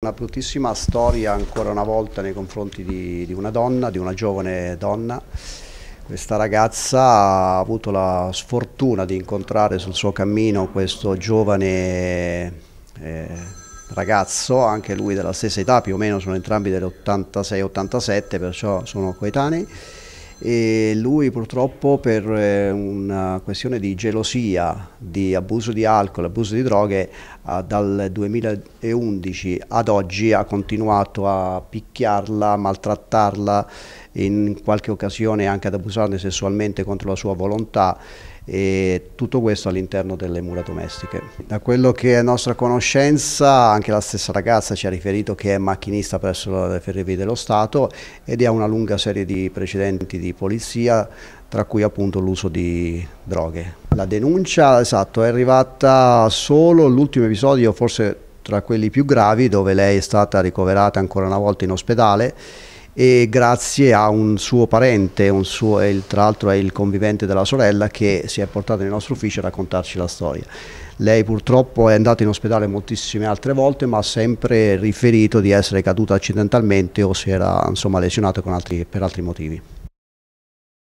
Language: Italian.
Una bruttissima storia ancora una volta nei confronti di, di, una donna, di una giovane donna. Questa ragazza ha avuto la sfortuna di incontrare sul suo cammino questo giovane eh, ragazzo, anche lui della stessa età, più o meno sono entrambi dell'86-87, perciò sono coetanei e lui purtroppo per eh, una questione di gelosia, di abuso di alcol, abuso di droghe, dal 2011 ad oggi ha continuato a picchiarla, a maltrattarla in qualche occasione anche ad abusarne sessualmente contro la sua volontà e tutto questo all'interno delle mura domestiche. Da quello che è nostra conoscenza anche la stessa ragazza ci ha riferito che è macchinista presso le Ferrovie dello Stato ed ha una lunga serie di precedenti di polizia tra cui appunto l'uso di droghe. La denuncia esatto, è arrivata solo l'ultimo episodio forse tra quelli più gravi dove lei è stata ricoverata ancora una volta in ospedale e grazie a un suo parente, un suo, tra l'altro è il convivente della sorella, che si è portato nel nostro ufficio a raccontarci la storia. Lei purtroppo è andata in ospedale moltissime altre volte, ma ha sempre riferito di essere caduta accidentalmente o si era insomma, lesionata altri, per altri motivi.